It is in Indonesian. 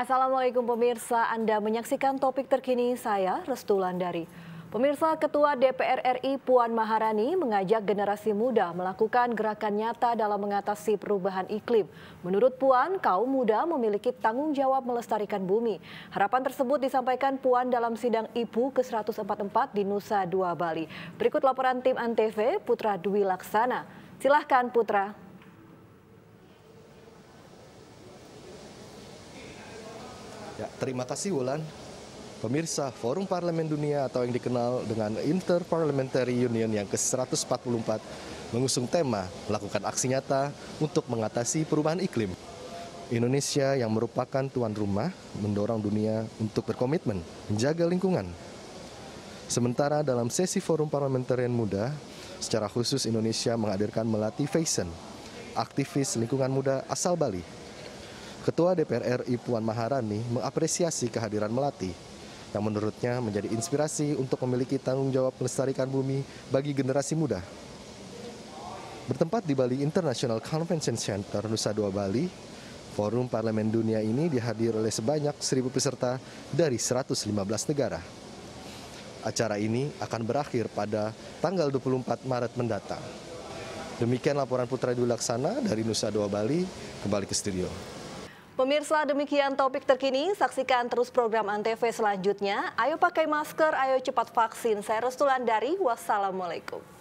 Assalamualaikum pemirsa, Anda menyaksikan topik terkini saya Restu Landari. Pemirsa Ketua DPR RI Puan Maharani mengajak generasi muda melakukan gerakan nyata dalam mengatasi perubahan iklim. Menurut Puan, kaum muda memiliki tanggung jawab melestarikan bumi. Harapan tersebut disampaikan Puan dalam sidang IPU ke-144 di Nusa Dua Bali. Berikut laporan tim ANTV Putra Dwi Laksana. Silahkan Putra. Ya, terima kasih Wulan. Pemirsa, Forum Parlemen Dunia atau yang dikenal dengan Interparliamentary Union yang ke-144 mengusung tema melakukan aksi nyata untuk mengatasi perubahan iklim. Indonesia yang merupakan tuan rumah mendorong dunia untuk berkomitmen menjaga lingkungan. Sementara dalam sesi Forum Parlementarian Muda, secara khusus Indonesia menghadirkan Melati Faison, aktivis lingkungan muda asal Bali Ketua DPR RI Puan Maharani mengapresiasi kehadiran Melati yang menurutnya menjadi inspirasi untuk memiliki tanggung jawab melestarikan bumi bagi generasi muda. Bertempat di Bali International Convention Center Nusa Dua Bali, Forum Parlemen Dunia ini dihadiri oleh sebanyak 1.000 peserta dari 115 negara. Acara ini akan berakhir pada tanggal 24 Maret mendatang. Demikian laporan Putra Dulaksana dari Nusa Dua Bali, kembali ke studio. Pemirsa demikian topik terkini, saksikan terus program Antv selanjutnya. Ayo pakai masker, ayo cepat vaksin. Saya Restulan dari Wassalamualaikum.